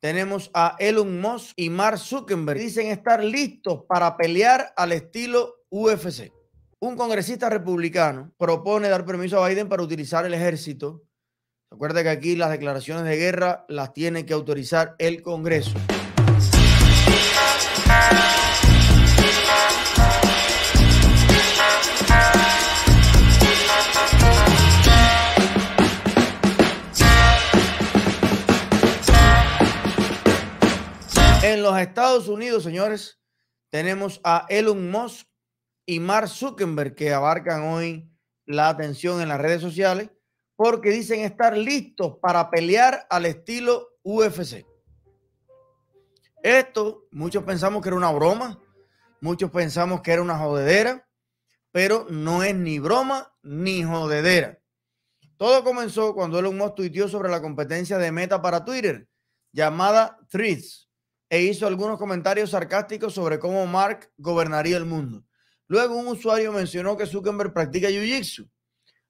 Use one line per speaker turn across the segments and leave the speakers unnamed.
Tenemos a Elon Musk y Mark Zuckerberg. Dicen estar listos para pelear al estilo UFC. Un congresista republicano propone dar permiso a Biden para utilizar el ejército. Recuerda que aquí las declaraciones de guerra las tiene que autorizar el Congreso. En los Estados Unidos, señores, tenemos a Elon Musk y Mark Zuckerberg que abarcan hoy la atención en las redes sociales porque dicen estar listos para pelear al estilo UFC. Esto, muchos pensamos que era una broma, muchos pensamos que era una jodedera, pero no es ni broma ni jodedera. Todo comenzó cuando Elon Musk tuiteó sobre la competencia de Meta para Twitter, llamada Threads, e hizo algunos comentarios sarcásticos sobre cómo Mark gobernaría el mundo. Luego un usuario mencionó que Zuckerberg practica Jiu-Jitsu,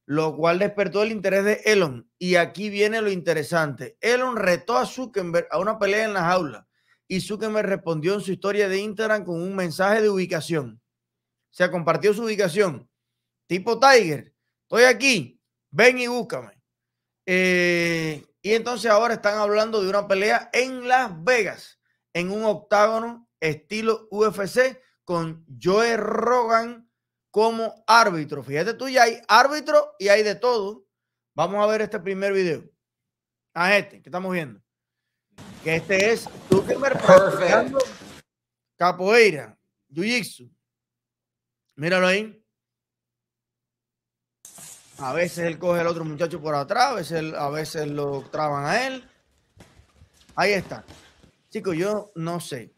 lo cual despertó el interés de Elon. Y aquí viene lo interesante. Elon retó a Zuckerberg a una pelea en la jaula y Zuckerberg respondió en su historia de Instagram con un mensaje de ubicación. Se compartió su ubicación. Tipo Tiger, estoy aquí, ven y búscame. Eh, y entonces ahora están hablando de una pelea en Las Vegas en un octágono estilo UFC con Joe Rogan como árbitro. Fíjate tú, ya hay árbitro y hay de todo. Vamos a ver este primer video. A ah, este que estamos viendo. Que este es Tukemer practicando capoeira, jiu-jitsu. Míralo ahí. A veces él coge al otro muchacho por atrás, a veces, a veces lo traban a él. Ahí está. Chicos, yo no sé.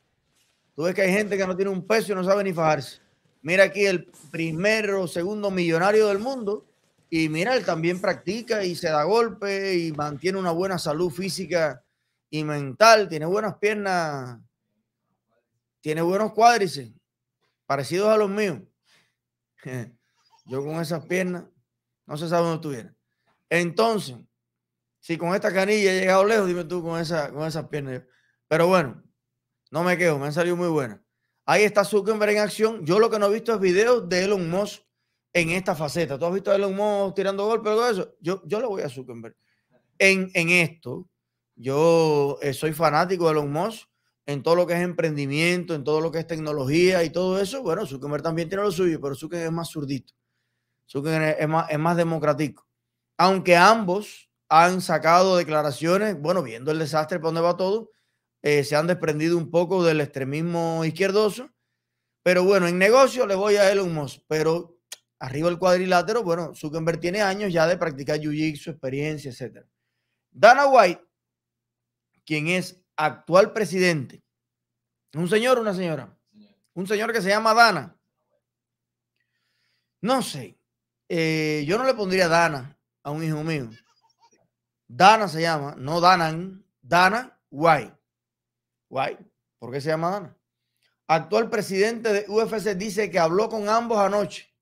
Tú ves que hay gente que no tiene un peso y no sabe ni fajarse. Mira aquí el primero o segundo millonario del mundo. Y mira, él también practica y se da golpe y mantiene una buena salud física y mental. Tiene buenas piernas. Tiene buenos cuádrices. Parecidos a los míos. Yo con esas piernas no se sabe dónde estuviera. Entonces, si con esta canilla he llegado lejos, dime tú con, esa, con esas piernas. Pero bueno, no me quejo, me han salido muy buenas. Ahí está Zuckerberg en acción. Yo lo que no he visto es videos de Elon Musk en esta faceta. ¿Tú has visto a Elon Musk tirando golpes o eso? Yo, yo le voy a Zuckerberg. En, esto, yo eh, soy fanático de Elon Musk en todo lo que es emprendimiento, en todo lo que es tecnología y todo eso. Bueno, Zuckerberg también tiene lo suyo, pero Zuckerberg es más zurdito. Zuckerberg es más, es más democrático. Aunque ambos han sacado declaraciones, bueno, viendo el desastre por donde va todo, eh, se han desprendido un poco del extremismo izquierdoso. Pero bueno, en negocio le voy a Elon Musk, pero arriba el cuadrilátero, bueno, Zuckerberg tiene años ya de practicar jiu-jitsu, experiencia, etc. Dana White, quien es actual presidente, un señor o una señora, un señor que se llama Dana. No sé, eh, yo no le pondría Dana a un hijo mío. Dana se llama, no Danan, Dana White. Guay, ¿por qué se llama Dana? Actual presidente de UFC dice que habló con ambos anoche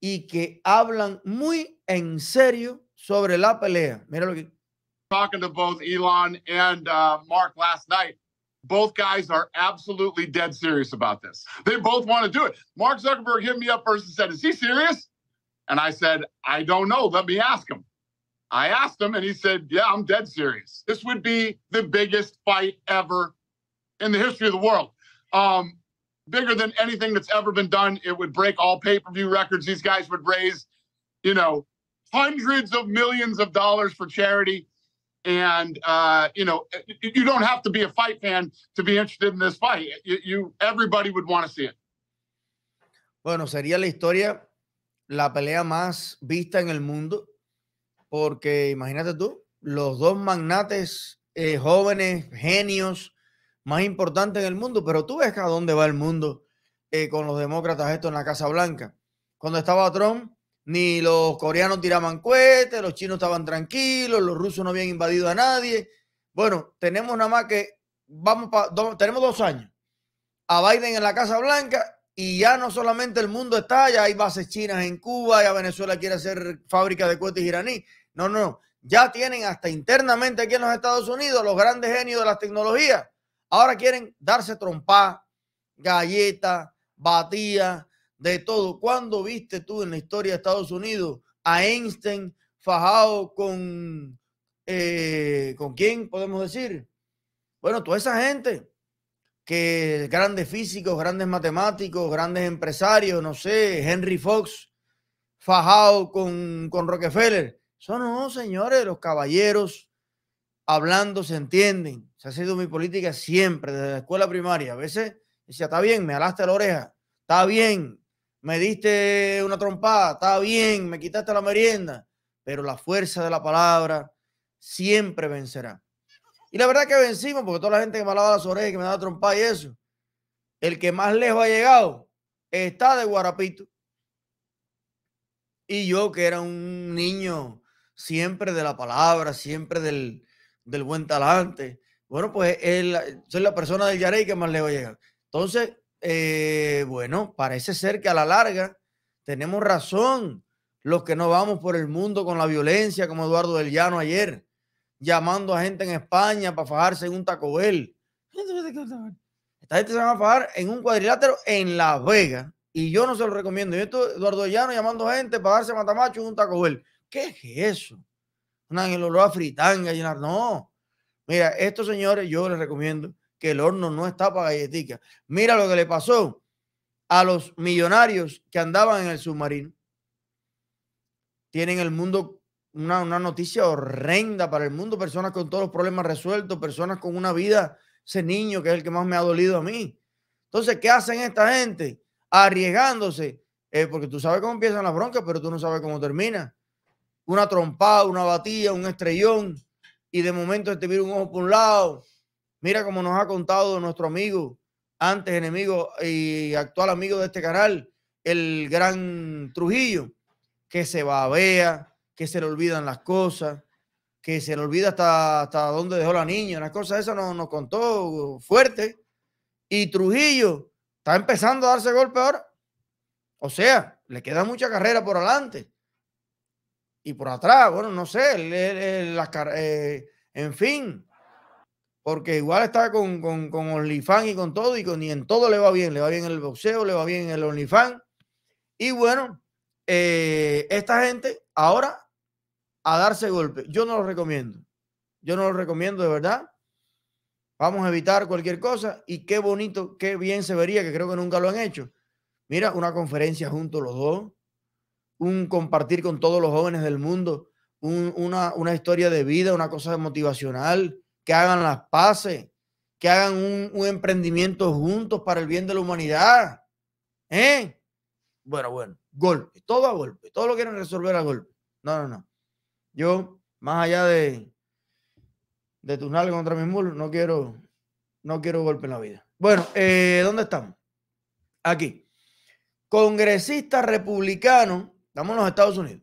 y que hablan muy en serio sobre la pelea. Mira lo que.
Talking to both Elon and uh, Mark last night. both guys are absolutely dead serious about this. They both want to do it. Mark Zuckerberg hit me up first and said, Is he serious? And I said, I don't know. Let me ask him. I asked him, and he said, Yeah, I'm dead serious. This would be the biggest fight ever in the history of the world. Um, bigger than anything that's ever been done. It would break all pay per view records. These guys would raise, you know, hundreds of millions of dollars for charity. And uh, you know, you don't have to be a fight fan to be interested in this fight. You, you everybody would want to see it.
Bueno, sería la historia, la pelea más vista en el mundo, porque imagínate tú, los dos magnates eh, jóvenes, genios, más importante en el mundo, pero tú ves a dónde va el mundo eh, con los demócratas esto en la Casa Blanca. Cuando estaba Trump, ni los coreanos tiraban cohetes, los chinos estaban tranquilos, los rusos no habían invadido a nadie. Bueno, tenemos nada más que, vamos tenemos dos años a Biden en la Casa Blanca y ya no solamente el mundo está, ya hay bases chinas en Cuba, ya Venezuela quiere hacer fábrica de cohetes iraní. No, no, ya tienen hasta internamente aquí en los Estados Unidos los grandes genios de las tecnologías Ahora quieren darse trompa, galleta, batía, de todo. ¿Cuándo viste tú en la historia de Estados Unidos a Einstein fajado con, eh, ¿con quién podemos decir? Bueno, toda esa gente que grandes físicos, grandes matemáticos, grandes empresarios, no sé, Henry Fox, fajado con, con Rockefeller. Son no, señores, los caballeros hablando se entienden. Se ha sido mi política siempre, desde la escuela primaria. A veces decía, está bien, me alaste la oreja, está bien, me diste una trompada, está bien, me quitaste la merienda. Pero la fuerza de la palabra siempre vencerá. Y la verdad que vencimos, porque toda la gente que me alaba las orejas, que me daba trompada y eso, el que más lejos ha llegado está de Guarapito. Y yo, que era un niño siempre de la palabra, siempre del, del buen talante. Bueno, pues él, soy la persona del Yarey que más le a llegar Entonces, eh, bueno, parece ser que a la larga tenemos razón los que no vamos por el mundo con la violencia, como Eduardo del Llano ayer, llamando a gente en España para fajarse en un Taco Bell. Esta gente se van a fajar en un cuadrilátero en La Vega. Y yo no se lo recomiendo. Yo estoy Eduardo del Llano llamando a gente para darse matamacho en un Taco Bell. ¿Qué es eso? una, el olor a fritanga, llenar. No. Mira, estos señores, yo les recomiendo que el horno no está para galletitas. Mira lo que le pasó a los millonarios que andaban en el submarino. Tienen el mundo, una, noticia horrenda para el mundo, personas con todos los problemas resueltos, personas con una vida, ese niño que es el que más me ha dolido a mí. Entonces, ¿qué hacen esta gente? Arriesgándose, eh, porque tú sabes cómo empiezan las broncas, pero tú no sabes cómo termina una trompada, una batida, un estrellón, y de momento te mira un ojo por un lado. Mira como nos ha contado nuestro amigo, antes enemigo y actual amigo de este canal, el gran Trujillo, que se babea, que se le olvidan las cosas, que se le olvida hasta, hasta dónde dejó la niña, las cosas esas nos, nos contó fuerte. Y Trujillo está empezando a darse golpe ahora. O sea, le queda mucha carrera por adelante. Y por atrás, bueno, no sé, eh, en fin, porque igual está con, con, con OnlyFans y con todo, y, con, en todo le va bien, le va bien el boxeo, le va bien el OnlyFans. Y bueno, eh, esta gente ahora a darse golpe. Yo no lo recomiendo. Yo no lo recomiendo de verdad. Vamos a evitar cualquier cosa y qué bonito, qué bien se vería, que creo que nunca lo han hecho. Mira, una conferencia juntos los dos, un compartir con todos los jóvenes del mundo, una, historia de vida, una cosa motivacional, que hagan las paces, que hagan un, emprendimiento juntos para el bien de la humanidad. ¿Eh? Bueno, bueno, golpe, todo a golpe, todo lo quieren resolver a golpe. No, no, no. Yo, más allá de, de contra mi mulo, no quiero, no quiero golpe en la vida. Bueno, eh, ¿dónde estamos? Aquí. Congresista republicano Estamos en los Estados Unidos.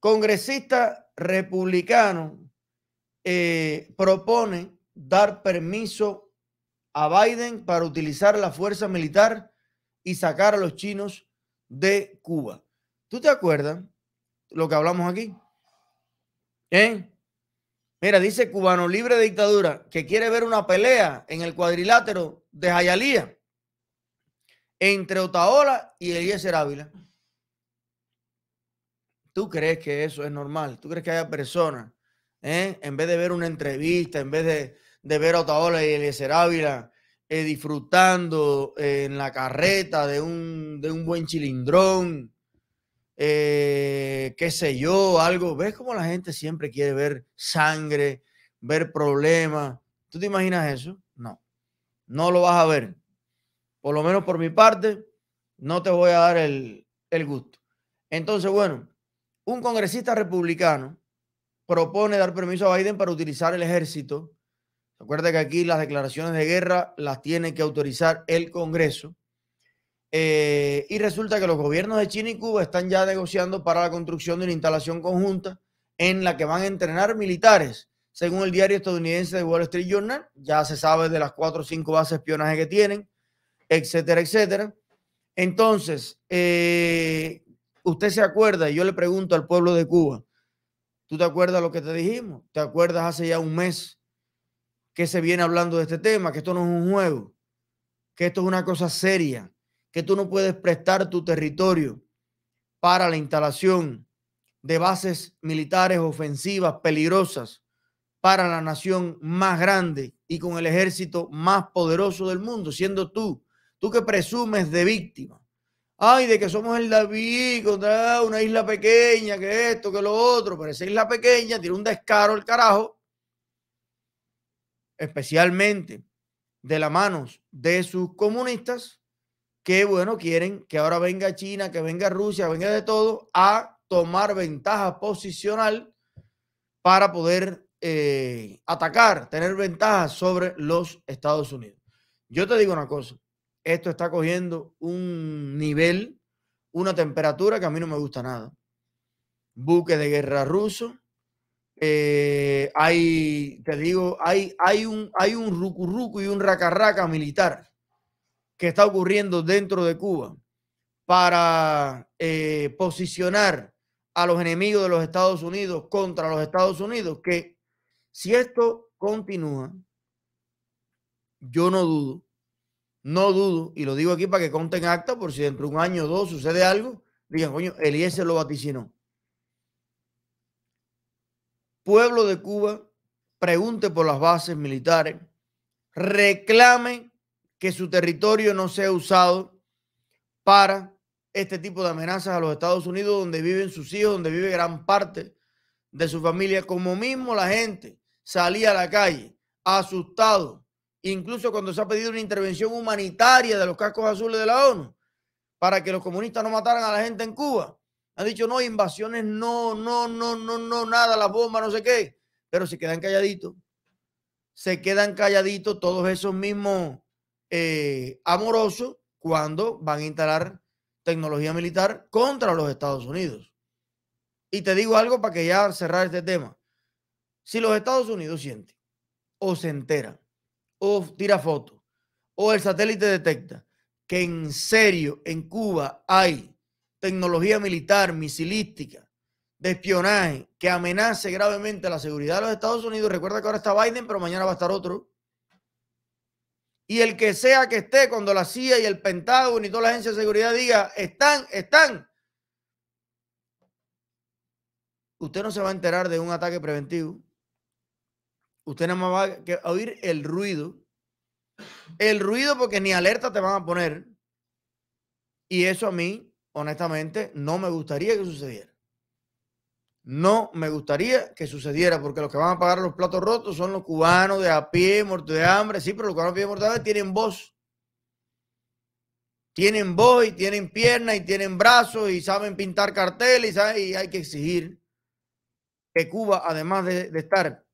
Congresista republicano eh, propone dar permiso a Biden para utilizar la fuerza militar y sacar a los chinos de Cuba. ¿Tú te acuerdas lo que hablamos aquí? ¿Eh? Mira, dice cubano libre de dictadura que quiere ver una pelea en el cuadrilátero de Jayalía entre Otaola y Eliezer Ávila. ¿Tú crees que eso es normal? ¿Tú crees que haya personas, eh, en vez de ver una entrevista, en vez de, ver a Otaola y el Ávila eh, disfrutando eh, en la carreta de un, de buen chilindrón, qué sé yo, algo? ¿Ves cómo la gente siempre quiere ver sangre, ver problemas? ¿Tú te imaginas eso? No, no lo vas a ver. Por lo menos por mi parte, no te voy a dar el, el gusto. Entonces, bueno, un congresista republicano propone dar permiso a Biden para utilizar el ejército. Recuerda que aquí las declaraciones de guerra las tiene que autorizar el Congreso. Eh, y resulta que los gobiernos de China y Cuba están ya negociando para la construcción de una instalación conjunta en la que van a entrenar militares. Según el diario estadounidense de Wall Street Journal, ya se sabe de las cuatro o cinco bases de espionaje que tienen, etcétera, etcétera. Entonces, eh, usted se acuerda, y yo le pregunto al pueblo de Cuba, ¿tú te acuerdas lo que te dijimos? ¿Te acuerdas hace ya un mes que se viene hablando de este tema, que esto no es un juego, que esto es una cosa seria, que tú no puedes prestar tu territorio para la instalación de bases militares ofensivas peligrosas para la nación más grande y con el ejército más poderoso del mundo, siendo tú, tú que presumes de víctima, Ay, de que somos el David, contra una isla pequeña, que esto, que lo otro. Pero esa isla pequeña tiene un descaro el carajo. Especialmente de la manos de sus comunistas, que bueno, quieren que ahora venga China, que venga Rusia, venga de todo, a tomar ventaja posicional para poder eh, atacar, tener ventaja sobre los Estados Unidos. Yo te digo una cosa, esto está cogiendo un nivel, una temperatura que a mí no me gusta nada. Buque de guerra ruso. Eh, hay, te digo, hay, hay un, hay un rucurrucu y un racarraca militar que está ocurriendo dentro de Cuba para eh, posicionar a los enemigos de los Estados Unidos contra los Estados Unidos, que si esto continúa, yo no dudo no dudo, y lo digo aquí para que conten acta, por si dentro de un año o dos sucede algo, digan, coño, Eliezer lo vaticinó. Pueblo de Cuba, pregunte por las bases militares, reclame que su territorio no sea usado para este tipo de amenazas a los Estados Unidos, donde viven sus hijos, donde vive gran parte de su familia, como mismo la gente salía a la calle asustado incluso cuando se ha pedido una intervención humanitaria de los cascos azules de la ONU, para que los comunistas no mataran a la gente en Cuba. Han dicho, no, invasiones, no, no, no, no, no, nada, las bombas, no sé qué. Pero se quedan calladitos. Se quedan calladitos todos esos mismos eh, amorosos cuando van a instalar tecnología militar contra los Estados Unidos. Y te digo algo para que ya cerrar este tema. Si los Estados Unidos sienten o se enteran o tira fotos o el satélite detecta que en serio en Cuba hay tecnología militar, misilística, de espionaje, que amenace gravemente la seguridad de los Estados Unidos, recuerda que ahora está Biden, pero mañana va a estar otro. Y el que sea que esté, cuando la CIA y el Pentágono y toda la agencia de seguridad diga, están, están, usted no se va a enterar de un ataque preventivo. Usted nada más va a oír el ruido. El ruido porque ni alerta te van a poner. Y eso a mí, honestamente, no me gustaría que sucediera. No me gustaría que sucediera porque los que van a pagar los platos rotos son los cubanos de a pie, muertos de hambre. Sí, pero los cubanos de pie, de hambre tienen voz. Tienen voz y tienen piernas y tienen brazos y saben pintar carteles y, hay que exigir que Cuba, además de estar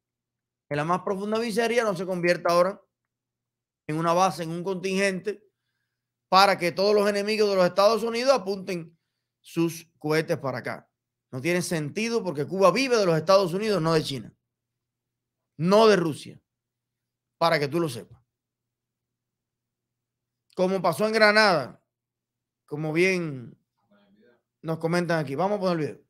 en la más profunda miseria, no se convierta ahora en una base, en un contingente, para que todos los enemigos de los Estados Unidos apunten sus cohetes para acá. No tiene sentido porque Cuba vive de los Estados Unidos, no de China, no de Rusia, para que tú lo sepas. Como pasó en Granada, como bien nos comentan aquí. Vamos a poner el video.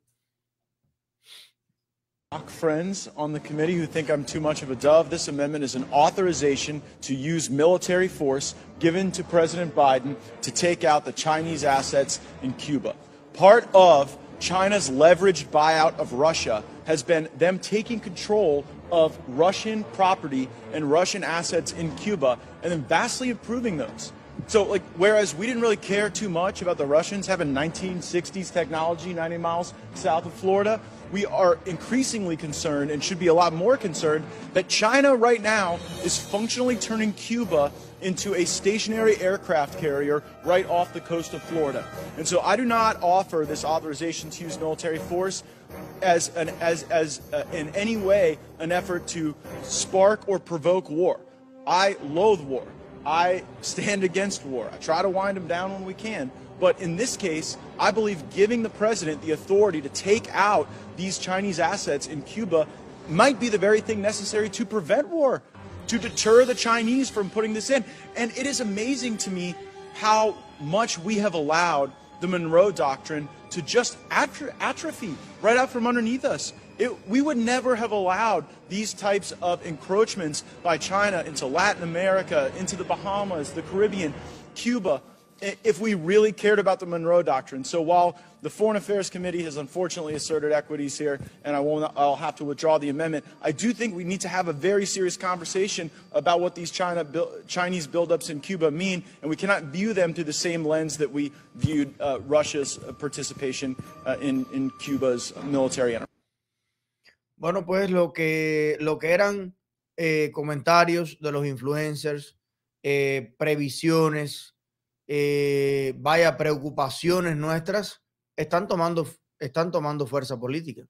friends on the committee who think I'm too much of a dove. This amendment is an authorization to use military force given to President Biden to take out the Chinese assets in Cuba. Part of China's leveraged buyout of Russia has been them taking control of Russian property and Russian assets in Cuba and then vastly improving those. So, like, whereas we didn't really care too much about the Russians having 1960s technology 90 miles south of Florida, we are increasingly concerned and should be a lot more concerned that China right now is functionally turning Cuba into a stationary aircraft carrier right off the coast of Florida. And so I do not offer this authorization to use military force as, an, as, as uh, in any way an effort to spark or provoke war. I loathe war. I stand against war. I try to wind them down when we can. But in this case, I believe giving the president the authority to take out these Chinese assets in Cuba might be the very thing necessary to prevent war, to deter the Chinese from putting this in. And it is amazing to me how much we have allowed the Monroe Doctrine to just atrophy right out from underneath us. It, we would never have allowed these types of encroachments by China into Latin America, into the Bahamas, the Caribbean, Cuba, if we really cared about the Monroe Doctrine. So while the Foreign Affairs Committee has unfortunately asserted equities here, and I will I'll have to withdraw the amendment, I do think we need to have a very serious conversation about what these China, Chinese buildups in Cuba mean, and we cannot view them through the same lens that we viewed uh, Russia's participation uh, in, in Cuba's military enterprise.
Bueno, pues lo que, lo que eran eh, comentarios de los influencers, eh, previsiones, eh, vaya preocupaciones nuestras, están tomando, están tomando fuerza política.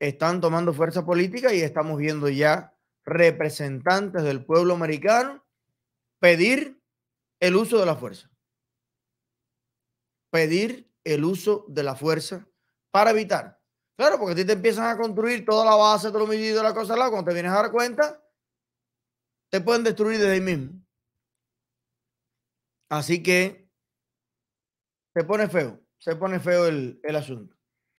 Están tomando fuerza política y estamos viendo ya representantes del pueblo americano pedir el uso de la fuerza. Pedir el uso de la fuerza para evitar Claro, porque a ti te empiezan a construir toda la base, todo lo medido, la cosa al lado. Cuando te vienes a dar cuenta, te pueden destruir desde ahí mismo. Así que se pone feo, se pone feo el asunto.